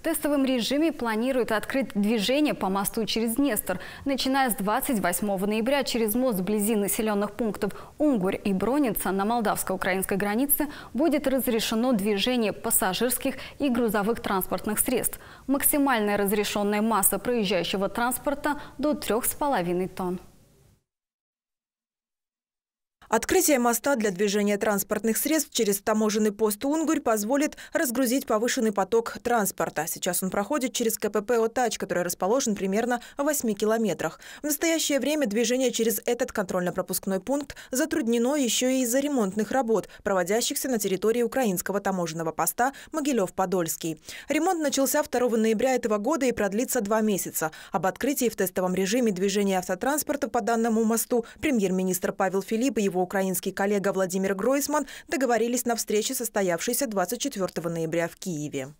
В тестовом режиме планируют открыть движение по мосту через Днестр, начиная с 28 ноября через мост вблизи населенных пунктов Унгурь и Броница на молдавско-украинской границе будет разрешено движение пассажирских и грузовых транспортных средств. Максимальная разрешенная масса проезжающего транспорта до 3,5 тонн. Открытие моста для движения транспортных средств через таможенный пост Унгурь позволит разгрузить повышенный поток транспорта. Сейчас он проходит через КПП «Отач», который расположен примерно в 8 километрах. В настоящее время движение через этот контрольно-пропускной пункт затруднено еще и из-за ремонтных работ, проводящихся на территории украинского таможенного поста Могилев-Подольский. Ремонт начался 2 ноября этого года и продлится два месяца. Об открытии в тестовом режиме движения автотранспорта по данному мосту премьер-министр Павел Филипп и его его украинский коллега Владимир Гройсман договорились на встрече, состоявшейся 24 ноября в Киеве.